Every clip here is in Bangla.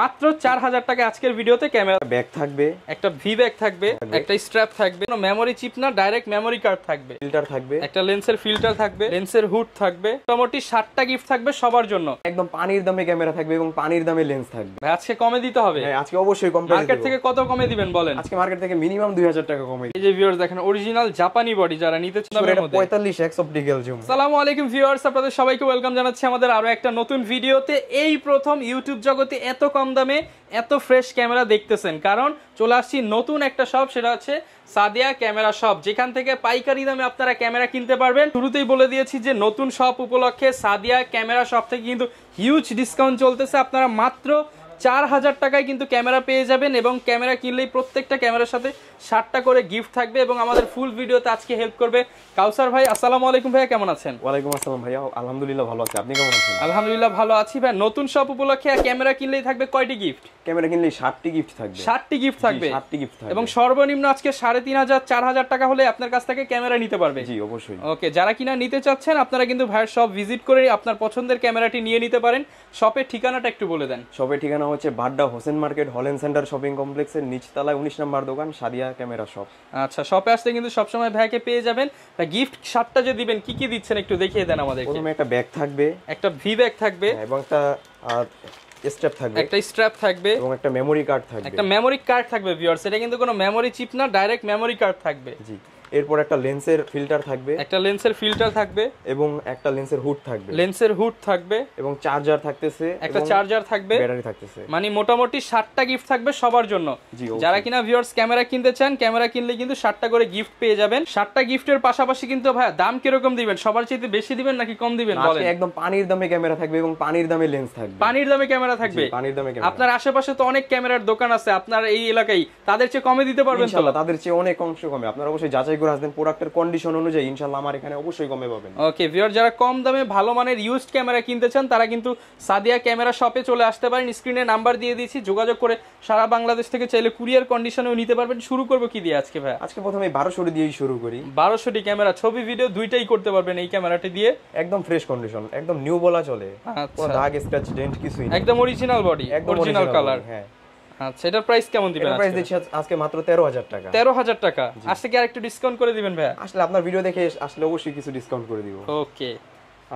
মাত্র চার হাজার টাকা আজকের ভিডিওতে ক্যামেরা ব্যাগ থাকবে একটা ভি ব্যাগ থাকবে একটা স্ট্র্যাপ থাকবে কোনো মেমোরি চিপ না ডাইরেক্ট মেমোরি কার্ড থাকবে ফিল্টার থাকবে একটা লেন্সের ফিল্টার থাকবে লেন্সের হুড থাকবে মোটামুটি ষাটটা গিফট থাকবে সবার জন্য একদম পানির দামে ক্যামেরা থাকবে এবং পানির দামে লেন্স থাকবে আজকে কমে দিতে হবে হ্যাঁ, আজকে অবশ্যই কম মার্কেট থেকে কত কমে দিবেন বলেন আজকে মার্কেট থেকে মিনিমাম দুই হাজার টাকা কমে এই যে ভিউয়ার্স দেখেন অরিজিনাল জাপানি বডি যারা নিতে চান পঁয়তাল্লিশ এক্স অপটিক্যাল জুম সালামু আলাইকুম ভিউয়ার্স আপনাদের সবাইকে ওয়েলকাম জানাচ্ছি আমাদের আরো একটা নতুন ভিডিওতে এই প্রথম ইউটিউব জগতে এত কম কম দামে এত ফ্রেশ ক্যামেরা দেখতেছেন কারণ চলে আসছি নতুন একটা শপ সেটা হচ্ছে সাদিয়া ক্যামেরা শপ যেখান থেকে পাইকারি দামে আপনারা ক্যামেরা কিনতে পারবেন শুরুতেই বলে দিয়েছি যে নতুন শপ উপলক্ষে সাদিয়া ক্যামেরা শপ থেকে কিন্তু হিউজ ডিসকাউন্ট চলতেছে আপনারা মাত্র চার হাজার টাকায় কিন্তু ক্যামেরা পেয়ে যাবেন এবং ক্যামেরা কিনলেই প্রত্যেকটা ক্যামেরার সাথে ষাটটা করে গিফট থাকবে এবং আমাদের ফুল ভিডিওতে আজকে হেল্প করবে কাউসার ভাই আসসালামু আলাইকুম ভাইয়া কেমন আছেন ওয়ালাইকুম আসসালাম ভাইয়া আলহামদুলিল্লাহ ভালো আছি আপনি কেমন আছেন আলহামদুলিল্লাহ ভালো আছি ভাই নতুন শপ উপলক্ষে ক্যামেরা কিনলেই থাকবে কয়টি গিফট ক্যামেরা কিনলে ষাটটি গিফট থাকবে ষাটটি গিফট থাকবে ষাটটি গিফট থাকবে এবং সর্বনিম্ন আজকে সাড়ে তিন হাজার চার হাজার টাকা হলে আপনার কাছ থেকে ক্যামেরা নিতে পারবে জি অবশ্যই ওকে যারা কিনা নিতে চাচ্ছেন আপনারা কিন্তু ভাইয়ের সব ভিজিট করে আপনার পছন্দের ক্যামেরাটি নিয়ে নিতে পারেন শপের ঠিকানাটা একটু বলে দেন শপের ঠিকানা হচ্ছে বাড্ডা হোসেন মার্কেট হলেন সেন্টার শপিং কমপ্লেক্সের নিচতলায় উনিশ নম্বর দোকান সাদিয়া ক্যামেরা শপ আচ্ছা শপে আসতে কিন্তু সবসময় ভাইকে পেয়ে যাবেন তা গিফট সাতটা যে দিবেন কি কি দিচ্ছেন একটু দেখিয়ে দেন আমাদের প্রথমে একটা ব্যাগ থাকবে একটা ভি ব্যাগ থাকবে এবং একটা স্ট্র্যাপ থাকবে একটা স্ট্র্যাপ থাকবে এবং একটা মেমোরি কার্ড থাকবে একটা মেমোরি কার্ড থাকবে ভিউয়ার্স এটা কিন্তু কোনো মেমোরি চিপ না ডাইরেক্ট মেমোরি কার্ড থাকবে জি এরপর একটা লেন্সের ফিল্টার থাকবে একটা লেন্সের ফিল্টার থাকবে এবং একটা লেন্সের হুড থাকবে লেন্সের হুড থাকবে এবং চার্জার থাকতেছে একটা চার্জার থাকবে ব্যাটারি থাকতেছে মানে মোটামুটি ষাটটা গিফট থাকবে সবার জন্য যারা কিনা ভিউয়ার্স ক্যামেরা কিনতে চান ক্যামেরা কিনলে কিন্তু ষাটটা করে গিফট পেয়ে যাবেন ষাটটা গিফটের পাশাপাশি কিন্তু ভাই দাম কিরকম দিবেন সবার চাইতে বেশি দিবেন নাকি কম দিবেন বলেন একদম পানির দামে ক্যামেরা থাকবে এবং পানির দামে লেন্স থাকবে পানির দামে ক্যামেরা থাকবে পানির দামে আপনার আশেপাশে তো অনেক ক্যামেরার দোকান আছে আপনার এই এলাকায় তাদের চেয়ে কমে দিতে পারবেন তাদের চেয়ে অনেক অংশ কমে আপনারা অবশ্যই যাচাই করে আসবেন প্রোডাক্টের কন্ডিশন অনুযায়ী ইনশাল্লাহ আমার এখানে অবশ্যই কমে পাবেন ওকে ভিউয়ার যারা কম দামে ভালো মানের ইউজড ক্যামেরা কিনতে চান তারা কিন্তু সাদিয়া ক্যামেরা শপে চলে আসতে পারেন স্ক্রিনে নাম্বার দিয়ে দিয়েছি যোগাযোগ করে সারা বাংলাদেশ থেকে চাইলে কুরিয়ার কন্ডিশনেও নিতে পারবেন শুরু করবো কি দিয়ে আজকে ভাই আজকে প্রথমে বারোশোটি দিয়েই শুরু করি বারোশোটি ক্যামেরা ছবি ভিডিও দুইটাই করতে পারবেন এই ক্যামেরাটি দিয়ে একদম ফ্রেশ কন্ডিশন একদম নিউ বলা চলে আচ্ছা। দাগ স্ক্র্যাচ ডেন্ট কিছুই একদম অরিজিনাল বডি অরিজিনাল কালার হ্যাঁ আচ্ছা এটা প্রাইস কেমন দিবেন প্রাইস দিচ্ছি আজকে মাত্র 13000 টাকা 13000 টাকা আজকে কি আরেকটু ডিসকাউন্ট করে দিবেন ভাই আসলে আপনার ভিডিও দেখে আসলে অবশ্যই কিছু ডিসকাউন্ট করে দিব ওকে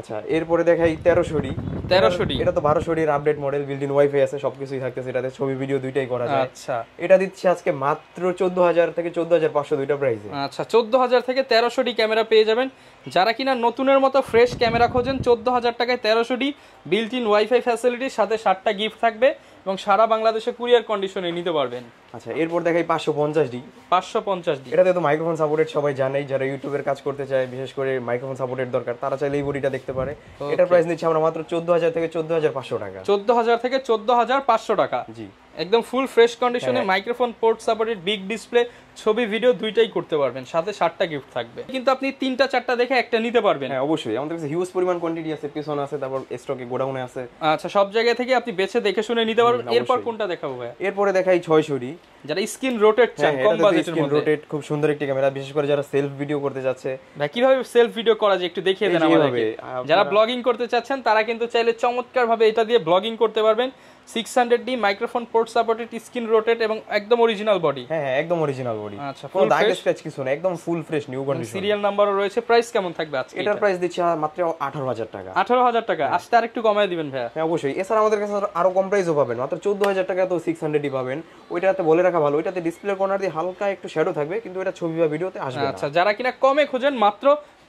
আচ্ছা এরপরে দেখাই তেরোশোটি তেরোশোটি এটা তো বারোশোটির আপডেট মডেল বিল্ডিং ওয়াইফাই আছে সবকিছুই থাকতেছে এটাতে ছবি ভিডিও দুইটাই করা যায় আচ্ছা এটা দিচ্ছে আজকে মাত্র চোদ্দ হাজার থেকে চোদ্দ হাজার পাঁচশো দুইটা প্রাইস আচ্ছা চোদ্দ হাজার থেকে তেরোশোটি ক্যামেরা পেয়ে যাবেন যারা কিনা নতুনের মতো ফ্রেশ ক্যামেরা খোঁজেন চোদ্দ হাজার টাকায় তেরোশোটি বিল্ট ইন ওয়াইফাই ফ্যাসিলিটির সাথে সাতটা গিফট থাকবে এবং সারা বাংলাদেশে কুরিয়ার কন্ডিশনে নিতে পারবেন আচ্ছা এরপর দেখাই পাঁচশো পঞ্চাশ ডি পাঁচশো পঞ্চাশ ডি এটাতে তো মাইক্রোফোন সাপোর্টেড সবাই জানেই যারা ইউটিউবের কাজ করতে চায় বিশেষ করে মাইক্রোফোন সাপোর্টেড দরকার তারা চাইলে এই বডিটা দেখতে পারে এটার প্রাইস নিচ্ছে আমরা মাত্র চোদ্দ হাজার থেকে চোদ্দ হাজার পাঁচশো টাকা চোদ্দ হাজার থেকে চোদ্দ হাজার পাঁচশো টাকা জি একদম ফুল ফ্রেশ কন্ডিশনে microphone port supported big display ছবি ভিডিও দুইটাই করতে পারবেন সাথে সাতটা গিফট থাকবে কিন্তু আপনি তিনটা চারটা দেখে একটা নিতে পারবেন হ্যাঁ অবশ্যই আমাদের কাছে হিউজ পরিমাণ কোয়ান্টিটি আছে পিছনে আছে তারপর স্টকে গোডাউনে আছে আচ্ছা সব জায়গা থেকে আপনি বেছে দেখে শুনে নিতে পারবেন এরপর কোনটা দেখাবো ভাই এরপরে দেখাই ছয় ছয়শরি যারা স্কিল রোটেট চান হ্যাঁ, কম বাজেটের মধ্যে রোটেট খুব সুন্দর একটি ক্যামেরা বিশেষ করে যারা সেলফ ভিডিও করতে যাচ্ছে ভাই কিভাবে সেলফ ভিডিও করা যায় একটু দেখিয়ে দেন আমাদেরকে যারা ব্লগিং করতে চাচ্ছেন তারা কিন্তু চাইলে চমৎকার ভাবে এটা দিয়ে ব্লগিং করতে পারবেন six hundred D microphone port supported screen rotate এবং একদম অরিজিনাল বডি হ্যাঁ হ্যাঁ একদম অরিজিনাল বডি আচ্ছা কোনো দাগ স্ক্র্যাচ কিছু না একদম full fresh new condition serial নাম্বারও রয়েছে প্রাইস কেমন থাকবে আজকে এটার প্রাইস দিচ্ছি মাত্র 18000 টাকা 18000 টাকা হ্যাঁ। আজকে আর একটু কমায় দিবেন ভাই হ্যাঁ অবশ্যই এছাড়া আমাদের কাছে আরো কম প্রাইসও পাবেন মাত্র 14000 টাকা তো 600 ডি পাবেন ওইটাতে বলে রাখা থাকা ভালো ওইটাতে ডিসপ্লে কর্নার দিয়ে হালকা একটু শ্যাডো থাকবে কিন্তু এটা ছবি বা ভিডিওতে আসবে আচ্ছা যারা কিনা কমে খোঁজেন মাত্র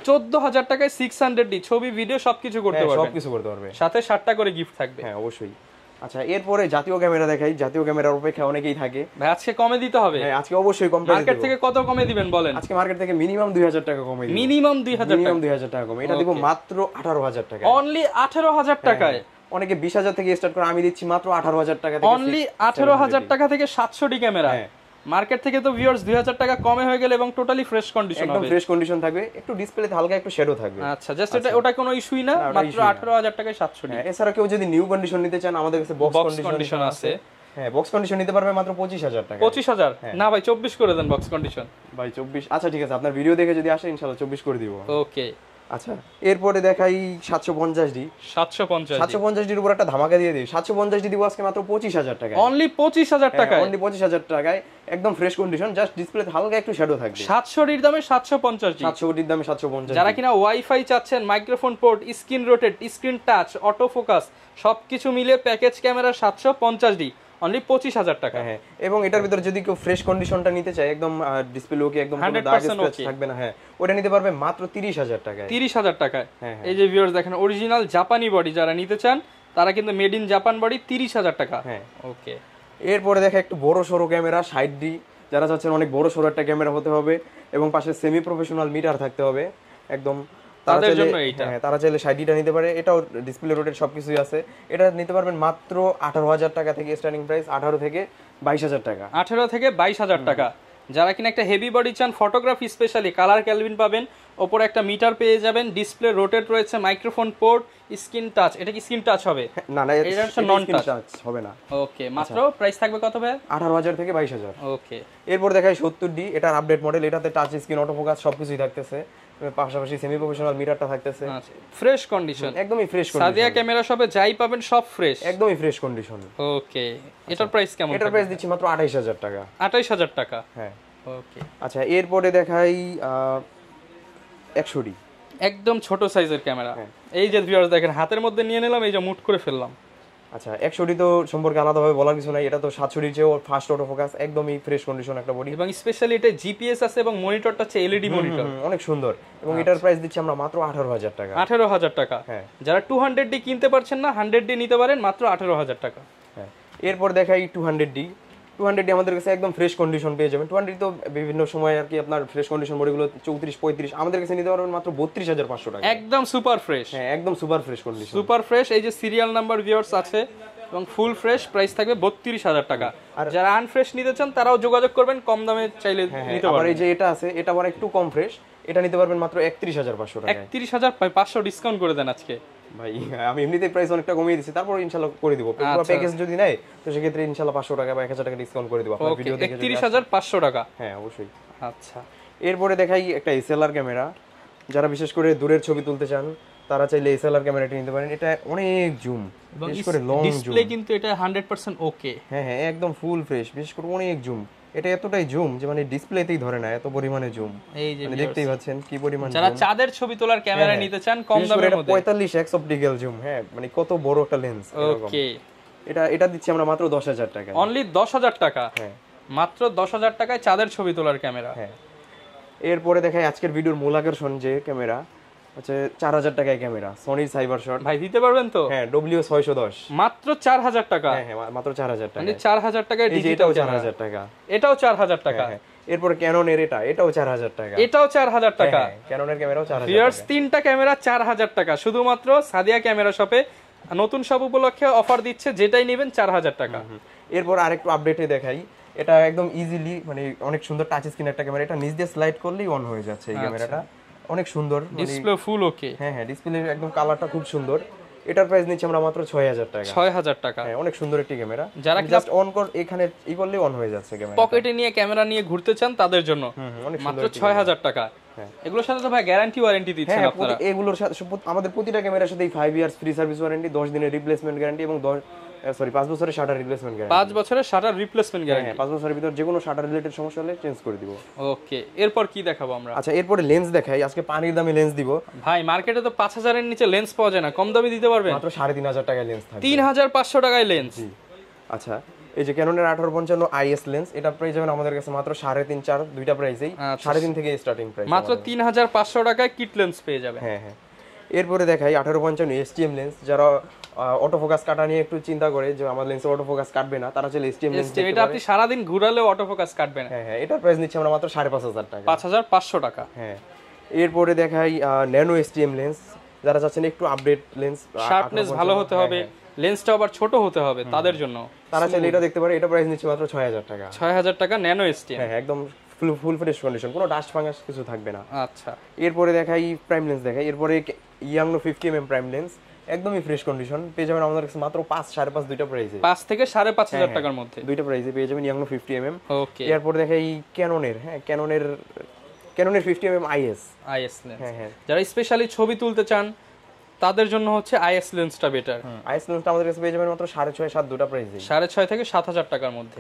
চোদ্দ হাজার টাকায় সিক্স হান্ড্রেড ডি ছবি ভিডিও সবকিছু করতে হ্যাঁ, পারবে সবকিছু করতে পারবে সাথে ষাটটা করে গিফট থাকবে হ্যাঁ অবশ্যই আচ্ছা এরপরে জাতীয় ক্যামেরা দেখাই জাতীয় ক্যামেরার অপেক্ষা অনেকেই থাকে ভাই আজকে কমে দিতে হবে হ্যাঁ আজকে অবশ্যই কম মার্কেট থেকে কত কমে দিবেন বলেন আজকে মার্কেট থেকে মিনিমাম 2000 টাকা কমে মিনিমাম 2000 মিনিমাম 2000 টাকা কমে এটা দিব মাত্র 18000 টাকা অনলি 18000 টাকায় অনেকে বিশ হাজার থেকে স্টার্ট করে আমি দিচ্ছি মাত্র আঠারো হাজার টাকা অনলি আঠারো হাজার টাকা থেকে সাতশো ডি ক্যামেরা মার্কেট থেকে তো ভিউয়ার্স দুই হাজার টাকা কমে হয়ে গেলে এবং টোটালি ফ্রেশ কন্ডিশন একদম ফ্রেশ কন্ডিশন থাকবে একটু ডিসপ্লেতে হালকা একটু শেডো থাকবে আচ্ছা জাস্ট এটা আচ্ছা। ওটা কোনো ইস্যুই না মাত্র আঠারো হাজার টাকায় সাতশো টাকা হ্যাঁ, এছাড়া কেউ যদি নিউ কন্ডিশন নিতে চান আমাদের কাছে বক্স কন্ডিশন আছে হ্যাঁ বক্স কন্ডিশন নিতে পারবে মাত্র পঁচিশ হাজার টাকা পঁচিশ হাজার হ্যাঁ। না ভাই চব্বিশ করে দেন বক্স কন্ডিশন ভাই চব্বিশ আচ্ছা ঠিক আছে আপনার ভিডিও দেখে যদি আসে ইনশাল্লাহ চব্বিশ করে দিব ওকে আচ্ছা এরপরে দেখাই সাতশো পঞ্চাশ ডি সাতশো পঞ্চাশ সাতশো পঞ্চাশ ডির উপর একটা ধামাকা দিয়ে দিই সাতশো পঞ্চাশ ডি দিব আজকে মাত্র পঁচিশ হাজার টাকা অনলি পঁচিশ হাজার হ্যাঁ, টাকা অনলি পঁচিশ হাজার টাকায় একদম ফ্রেশ কন্ডিশন জাস্ট ডিসপ্লে হালকা একটু শ্যাডো থাকবে সাতশো ডির দামে সাতশো পঞ্চাশ সাতশো ডির দামে সাতশো পঞ্চাশ যারা কিনা ওয়াইফাই চাচ্ছেন microphone port screen rotate screen touch auto focus সবকিছু মিলে প্যাকেজ ক্যামেরা সাতশো পঞ্চাশ ডি অনলি পঁচিশ হাজার টাকা হ্যাঁ, হ্যাঁ এবং এটার ভিতরে যদি কেউ ফ্রেশ কন্ডিশনটা নিতে চায় একদম ডিসপ্লে একদম থাকবে না হ্যাঁ ওটা নিতে পারবে মাত্র তিরিশ হাজার টাকা তিরিশ হাজার টাকা হ্যাঁ, হ্যাঁ এই যে ভিউয়ার্স দেখেন অরিজিনাল জাপানি বডি যারা নিতে চান তারা কিন্তু মেড ইন জাপান বডি তিরিশ হাজার টাকা হ্যাঁ ওকে এরপরে দেখা একটু বড় সড়ো ক্যামেরা সাইড ডি যারা চাচ্ছেন অনেক বড় সড়ো একটা ক্যামেরা হতে হবে এবং পাশে সেমি প্রফেশনাল মিটার থাকতে হবে একদম তাদের জন্য এইটা হ্যাঁ, তারা চাইলে শাইডিটা নিতে পারে এটাও ডিসপ্লে রোটেড আছে এটা নিতে পারবেন মাত্র আঠারো হাজার টাকা থেকে স্টার্টিং প্রাইস আঠারো থেকে বাইশ হাজার টাকা আঠারো থেকে বাইশ হাজার টাকা যারা কিনা একটা হেভি বডি চান ফটোগ্রাফি স্পেশালি কালার ক্যালভিন পাবেন ওপরে একটা মিটার পেয়ে যাবেন ডিসপ্লে রোটেট রয়েছে মাইক্রোফোন পোর্ট স্ক্রিন টাচ এটা কি স্ক্রিন টাচ হবে হ্যাঁ, না না এটা হচ্ছে নন টাচ হবে না ওকে আচ্ছা। মাত্র প্রাইস থাকবে কত ভাই 18000 থেকে 22000 ওকে এরপর দেখাই 70D এটার আপডেট মডেল এটাতে টাচ স্ক্রিন অটো ফোকাস সবকিছুই থাকতেছে পাশাপাশি সেমি প্রফেশনাল মিটারটা থাকতেছে ফ্রেশ আচ্ছা, কন্ডিশন একদমই ফ্রেশ কন্ডিশন সাদিয়া ক্যামেরা যাই পাবেন সব ফ্রেশ একদমই ফ্রেশ কন্ডিশন ওকে আচ্ছা, এটার প্রাইস কেমন এটার প্রাইস দিচ্ছি মাত্র 28000 টাকা 28000 টাকা হ্যাঁ ওকে আচ্ছা এরপরে দেখাই 100 একদম ছোট সাইজের ক্যামেরা হ্যাঁ। এই যে ভিউয়ার্স দেখেন হাতের মধ্যে নিয়ে নিলাম এই যে মুট করে ফেললাম আচ্ছা একশোটি তো সম্পর্কে আলাদাভাবে বলার কিছু নাই এটা তো সাতশোটির চেয়েও ফার্স্ট অটো ফোকাস একদমই ফ্রেশ কন্ডিশন একটা বডি এবং স্পেশালি এটা জিপিএস আছে এবং মনিটরটা হচ্ছে এলইডি e মনিটর অনেক সুন্দর এবং আচ্ছা। এটার প্রাইস দিচ্ছি আমরা মাত্র আঠারো হাজার টাকা আঠারো হাজার টাকা হ্যাঁ যারা টু হান্ড্রেড ডি কিনতে পারছেন না হান্ড্রেড ডি নিতে পারেন মাত্র আঠারো হাজার টাকা হ্যাঁ এরপর দেখাই টু হান্ড্রেড ডি টু হান্ড্রেডই আমাদের কাছে একদম ফ্রেশ কন্ডিশন পেয়ে যাবেন টু হান্ড্রেড তো বিভিন্ন সময় আর কি আপনার ফ্রেশ কন্ডিশন বডিগুলো চৌত্রিশ পঁয়ত্রিশ আমাদের কাছে নিতে পারবেন মাত্র বত্রিশ হাজার পাঁচশো টাকা একদম সুপার ফ্রেশ হ্যাঁ একদম super fresh condition super fresh এই যে সিরিয়াল নাম্বার ভিউয়ার্স আছে এবং ফুল ফ্রেশ প্রাইস থাকবে বত্রিশ হাজার টাকা আর যারা আনফ্রেশ নিতে চান তারাও যোগাযোগ করবেন কম দামে চাইলে হ্যাঁ, হ্যাঁ, নিতে পারবেন এই যে এটা আছে এটা আবার একটু কম ফ্রেশ এটা নিতে পারবেন মাত্র একত্রিশ হাজার পাঁচশো একত্রিশ হাজার পাঁচশো ডিসকাউন্ট করে দেন আজকে ভাই আমি এমনিতেই প্রাইস অনেকটা কমিয়ে দিচ্ছি তারপর ইনশাআল্লাহ করে দিব আচ্ছা। প্যাকেজ যদি নেয় তো সেক্ষেত্রে ইনশাআল্লাহ পাঁচশো টাকা বা এক হাজার টাকা ডিসকাউন্ট করে দিব আপনার হাজার পাঁচশো টাকা হ্যাঁ অবশ্যই আচ্ছা এরপরে দেখাই একটা এসএলআর ক্যামেরা যারা বিশেষ করে দূরের ছবি তুলতে চান তারা চাইলে এসএলআর ক্যামেরাটি নিতে পারেন এটা অনেক জুম বিশেষ করে লং জুম ডিসপ্লে কিন্তু এটা 100% ওকে হ্যাঁ হ্যাঁ একদম ফুল ফ্রেশ বিশেষ করে অনেক জুম এটা এতটাই জুম যে মানে ডিসপ্লেতেই ধরে না এত পরিমাণে জুম এই যে মানে দেখতেই পাচ্ছেন কি পরিমাণ যারা চাঁদের ছবি তোলার ক্যামেরা হ্যাঁ। নিতে চান কম দামের মধ্যে 45x অপটিক্যাল জুম হ্যাঁ মানে কত বড় একটা লেন্স ওকে এটা এটা দিচ্ছি আমরা মাত্র 10000 টাকা অনলি 10000 টাকা হ্যাঁ মাত্র 10000 টাকায় চাঁদের ছবি তোলার ক্যামেরা হ্যাঁ এরপরে দেখাই আজকের ভিডিওর মূল আকর্ষণ যে ক্যামেরা হচ্ছে চার হাজার টাকায় ক্যামেরা সনি সাইবার শট ভাই দিতে পারবেন তো হ্যাঁ ডব্লিউ ছয়শো দশ মাত্র চার হাজার টাকা হ্যাঁ মাত্র চার হাজার টাকা চার হাজার টাকা এটাও চার হাজার টাকা এটাও চার হাজার টাকা এরপর ক্যাননের এটা এটাও চার হাজার টাকা এটাও চার হাজার টাকা ক্যাননের ক্যামেরাও চার হাজার তিনটা ক্যামেরা চার হাজার টাকা শুধুমাত্র সাদিয়া ক্যামেরা শপে নতুন সব উপলক্ষে অফার দিচ্ছে যেটাই নেবেন চার হাজার টাকা এরপর আরেকটু আপডেটে দেখাই এটা একদম ইজিলি মানে অনেক সুন্দর টাচ স্ক্রিন একটা ক্যামেরা এটা নিজ দিয়ে স্লাইড করলেই অন হয়ে যাচ্ছে এই ক্যামেরাটা অনেক সুন্দর ডিসপ্লে ফুল ওকে হ্যাঁ হ্যাঁ ডিসপ্লে একদম কালারটা খুব সুন্দর এটার প্রাইস নিচ্ছি আমরা মাত্র ছয় হাজার টাকা ছয় হাজার টাকা হ্যাঁ অনেক সুন্দর একটি ক্যামেরা যারা জাস্ট অন কর এখানে ই করলে অন হয়ে যাচ্ছে ক্যামেরা পকেটে নিয়ে ক্যামেরা নিয়ে ঘুরতে চান তাদের জন্য মাত্র ছয় হাজার টাকা হ্যাঁ। এগুলোর সাথে তো ভাই গ্যারান্টি ওয়ারেন্টি দিচ্ছেন হ্যাঁ, হ্যাঁ, আপনারা এগুলোর সাথে আমাদের প্রতিটা ক্যামেরার সাথে 5 ইয়ার্স ফ্রি সার্ভিস ওয়ারেন্টি 10 দিনের রিপ্লেসমেন্ট গ্যারান্টি এবং 10 সরি 5 বছরের শাটার রিপ্লেসমেন্ট গ্যারান্টি 5 বছরের শাটার রিপ্লেসমেন্ট গ্যারান্টি হ্যাঁ 5 হ্যাঁ, বছরের ভিতর যে কোনো শাটার রিলেটেড সমস্যা হলে চেঞ্জ করে দিব ওকে এরপর কি দেখাবো আমরা আচ্ছা এরপর লেন্স দেখাই আজকে পানির দামে লেন্স দিব ভাই মার্কেটে তো 5000 এর নিচে লেন্স পাওয়া যায় না কম দামে দিতে পারবেন মাত্র 3500 টাকায় লেন্স থাকবে 3500 টাকায় লেন্স আচ্ছা এই যে ক্যানোনের আঠারো পঞ্চান্ন আইএস লেন্স এটা প্রাইস যাবেন আমাদের কাছে মাত্র সাড়ে তিন চার দুইটা প্রাইসেই আচ্ছা। সাড়ে তিন থেকে স্টার্টিং প্রাইস মাত্র তিন হাজার পাঁচশো টাকায় কিট লেন্স পেয়ে যাবে হ্যাঁ হ্যাঁ এরপরে দেখাই আঠারো পঞ্চান্ন এসটিএম লেন্স যারা অটোফোকাস কাটা নিয়ে একটু চিন্তা করে যে আমার লেন্সের অটো ফোকাস কাটবে না তারা চলে এসটিএম এটা আপনি সারা দিন ঘোরালেও অটোফোকাস কাটবে না হ্যাঁ হ্যাঁ এটার প্রাইস নিচ্ছে আমরা মাত্র 5500 টাকা 5500 টাকা হ্যাঁ এরপরে দেখাই ন্যানো এসটিএম লেন্স যারা চাচ্ছেন একটু আপডেট লেন্স শার্পনেস ভালো হতে হবে লেন্সটা আবার ছোট হতে হবে তাদের জন্য তারা চাইলে এটা দেখতে পারে এটা প্রাইস নিচ্ছে মাত্র 6000 টাকা 6000 টাকা ন্যানো এসটিএম হ্যাঁ একদম ফুল ফুল ফ্রেশ কন্ডিশন কোনো ডাস্ট ফাঙ্গাস কিছু থাকবে না আচ্ছা এরপরে দেখাই প্রাইম লেন্স দেখাই এরপরে ইয়াংনো 50 এমএম প্রাইম লেন্স একদমই ফ্রেশ কন্ডিশন পেয়ে যাবেন আমাদের কাছে মাত্র পাঁচ সাড়ে পাঁচ দুইটা প্রাইসে পাঁচ থেকে সাড়ে পাঁচ হাজার হ্যাঁ, টাকার মধ্যে দুইটা প্রাইসে পেয়ে যাবেন ইয়াংলো ফিফটি এম এম ওকে এরপর দেখে এই ক্যাননের হ্যাঁ ক্যাননের ক্যাননের fifty M M IS IS lens যারা স্পেশালি ছবি তুলতে চান তাদের জন্য হচ্ছে আইএস লেন্সটা বেটার আইএস লেন্সটা আমাদের কাছে পেয়ে যাবেন মাত্র সাড়ে ছয় সাত দুটা প্রাইসে সাড়ে ছয় থেকে সাত হাজার টাকার মধ্যে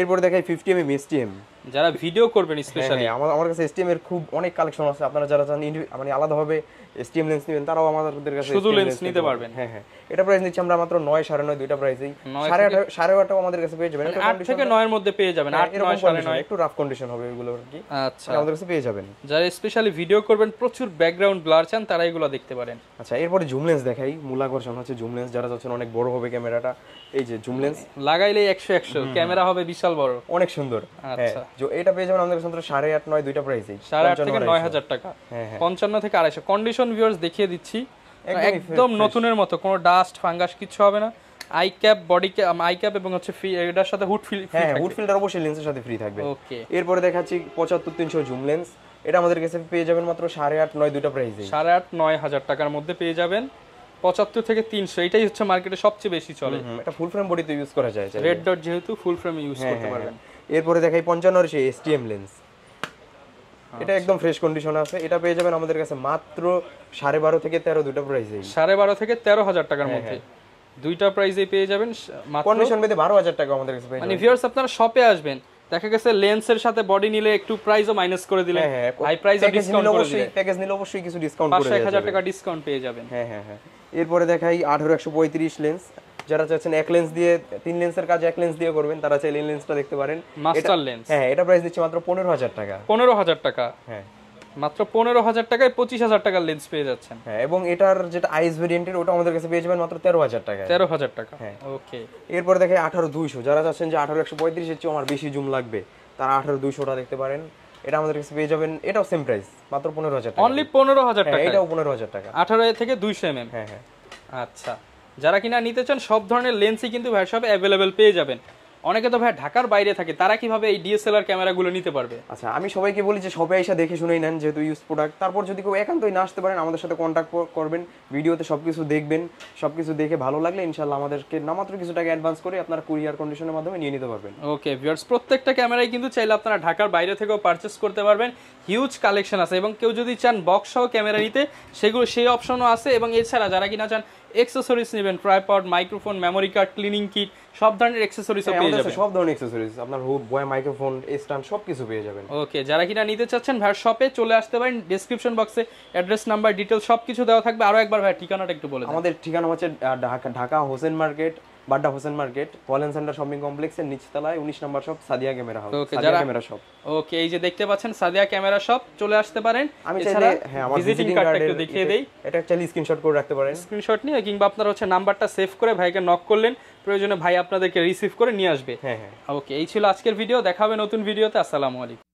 এরপর দেখে fifty M M S T M যারা ভিডিও করবেন স্পেশালি হ্যাঁ, হ্যাঁ, আমাদের আমার কাছে এসটিএম এর খুব অনেক কালেকশন আছে আপনারা যারা চান মানে আলাদা হবে এসটিএম লেন্স নেবেন তারাও আমাদের কাছে শুধু লেন্স নিতে পারবেন হ্যাঁ হ্যাঁ এটা প্রাইস নিচ্ছি আমরা মাত্র 9 9.5 দুইটা প্রাইসেই 8.5 8.5 আমাদের কাছে পেয়ে যাবেন 8 মানে থেকে 9 এর মধ্যে পেয়ে যাবেন 8 হ্যাঁ, 9 সাড়ে 9 একটু রাফ কন্ডিশন হবে এগুলো আর কি আচ্ছা আমাদের কাছে পেয়ে যাবেন যারা স্পেশালি ভিডিও করবেন প্রচুর ব্যাকগ্রাউন্ড ব্লার চান তারা এগুলো দেখতে পারেন আচ্ছা এরপরে জুম লেন্স দেখাই মূল আকর্ষণ হচ্ছে জুম লেন্স যারা চাচ্ছেন অনেক বড় হবে ক্যামেরাটা এই যে জুম লেন্স লাগাইলে 100 100 ক্যামেরা হবে বিশাল বড় অনেক সুন্দর আচ্ছা যে এটা পেয়ে যাবেন আমাদের সাড়ে আট নয় দুইটা প্রাইসে সাড়ে আট থেকে নয় হাজার টাকা হ্যাঁ, হ্যাঁ। পঞ্চান্ন থেকে আড়াইশো কন্ডিশন ভিউয়ার্স দেখিয়ে দিচ্ছি একদম নতুনের মতো কোনো ডাস্ট ফাঙ্গাস কিছু হবে না eye cap body cap eye cap এবং হচ্ছে এটার সাথে হুড ফিল হ্যাঁ হুড হ্যাঁ, ফিল্টার অবশ্যই লেন্সের সাথে ফ্রি থাকবে ওকে এরপরে দেখাচ্ছি পঁচাত্তর তিনশো জুম লেন্স এটা আমাদের কাছে পেয়ে যাবেন মাত্র সাড়ে আট নয় দুটা প্রাইসে সাড়ে আট নয় হাজার টাকার মধ্যে পেয়ে যাবেন পঁচাত্তর থেকে তিনশো এটাই হচ্ছে মার্কেটে সবচেয়ে বেশি চলে এটা ফুল ফ্রেম বডিতে ইউজ করা যায় রেড ডট যেহেতু ফুল ফ্রেম ইউজ করতে পারবেন এরপরে দেখাই পঞ্চান্নর সেই এম লেন্স এটা একদম ফ্রেশ কন্ডিশন আছে এটা পেয়ে যাবেন আমাদের কাছে মাত্র সাড়ে বারো থেকে তেরো দুটো প্রাইসে সাড়ে বারো থেকে তেরো হাজার টাকার হ্যাঁ, মধ্যে হ্যাঁ। দুইটা প্রাইজে পেয়ে যাবেন কন্ডিশন পেতে বারো হাজার টাকা আমাদের কাছে মানে ভিউয়ার্স আপনারা শপে আসবেন দেখা গেছে লেন্সের সাথে বডি নিলে একটু প্রাইসও মাইনাস করে দিলে হ্যাঁ হাই প্রাইস ডিসকাউন্ট করে দিলে প্যাকেজ নিলে অবশ্যই কিছু ডিসকাউন্ট করে 5000 টাকা ডিসকাউন্ট পেয়ে যাবেন হ্যাঁ হ্যাঁ হ্যাঁ এরপরে দেখাই 18135 লেন্স যারা চাচ্ছেন এক লেন্স দিয়ে তিন লেন্সের কাজ এক লেন্স দিয়ে করবেন তারা চাইলে লেন্সটা দেখতে পারেন মাস্টার লেন্স হ্যাঁ এটা প্রাইস দিচ্ছে মাত্র পনেরো হাজার টাকা পনেরো হাজার টাকা হ্যাঁ মাত্র পনেরো হাজার টাকায় পঁচিশ হাজার টাকার লেন্স পেয়ে যাচ্ছেন হ্যাঁ এবং এটার যেটা আইস ভেরিয়েন্টের ওটা আমাদের কাছে পেয়ে যাবেন মাত্র তেরো হাজার টাকা তেরো হাজার টাকা হ্যাঁ ওকে এরপরে দেখে আঠারো দুইশো যারা চাচ্ছেন যে আঠারো একশো পঁয়ত্রিশের চেয়ে আমার বেশি জুম লাগবে তারা আঠারো দুইশোটা দেখতে পারেন এটা আমাদের কাছে পেয়ে যাবেন এটাও সেম প্রাইস মাত্র পনেরো হাজার টাকা অনলি পনেরো হাজার হ্যাঁ, টাকা এটাও পনেরো হাজার টাকা আঠারো থেকে দুইশো এম এম হ্যাঁ হ্যাঁ আচ্ছা যারা কিনা নিতে চান সব ধরনের লেন্সই কিন্তু ভাই সব অ্যাভেলেবেল পেয়ে যাবেন অনেকে তো ভাই ঢাকার বাইরে থাকে তারা কিভাবে এই ডিএসএলআর ক্যামেরাগুলো নিতে পারবে আচ্ছা আমি সবাইকে বলি যে সবাই এসে দেখে শুনেই নেন যেহেতু ইউজ প্রোডাক্ট তারপর যদি কেউ একান্তই না আসতে পারেন আমাদের সাথে কন্ট্যাক্ট করবেন ভিডিওতে সব কিছু দেখবেন সব কিছু দেখে ভালো লাগলে ইনশাল্লাহ আমাদেরকে নামাত্র কিছু টাকা অ্যাডভান্স করে আপনারা কুরিয়ার কন্ডিশনের মাধ্যমে নিয়ে নিতে পারবেন ওকে ভিউয়ার্স প্রত্যেকটা ক্যামেরাই কিন্তু চাইলে আপনারা ঢাকার বাইরে থেকেও পারচেস করতে পারবেন হিউজ কালেকশন আছে এবং কেউ যদি চান বক্স সহ ক্যামেরা নিতে সেগুলো সেই অপশনও আছে এবং এছাড়া যারা কিনা চান এক্সেসরিজ নেবেন tripod microphone memory card cleaning kit সব ধরনের এক্সেসরিজ হ্যাঁ, পেয়ে যাবেন সব ধরনের এক্সেসরিজ আপনার হুক বয় মাইক্রোফোন স্ট্যান্ড সব কিছু পেয়ে যাবেন ওকে যারা কিনা নিতে চাচ্ছেন ভাই শপে চলে আসতে পারেন ডেসক্রিপশন বক্সে অ্যাড্রেস নাম্বার ডিটেইলস সব কিছু দেওয়া থাকবে আরো একবার ভাই ঠিকানাটা একটু বলে আমাদের ঠিকানা হচ্ছে ঢাকা ঢাকা হোসেন মার্কেট বাড্ডা হোসেন মার্কেট কলেন সেন্টার শপিং কমপ্লেক্সের নিচতলায় উনিশ নম্বর শপ সাদিয়া ক্যামেরা হাউস যারা ক্যামেরা শপ ওকে এই যে দেখতে পাচ্ছেন সাদিয়া ক্যামেরা শপ চলে আসতে পারেন আমি চাইলে হ্যাঁ আমার ভিজিটিং কার্ডটা একটু দেখিয়ে দেই এটা চাইলে স্ক্রিনশট করে রাখতে পারেন স্ক্রিনশট নিয়ে কিংবা আপনার হচ্ছে নাম্বারটা সেভ করে ভাইকে নক করলেন প্রয়োজনে ভাই আপনাদেরকে রিসিভ করে নিয়ে আসবে হ্যাঁ হ্যাঁ ওকে এই ছিল আজকের ভিডিও দেখা হবে নতুন ভিডিওতে আসসালামু আলাইকুম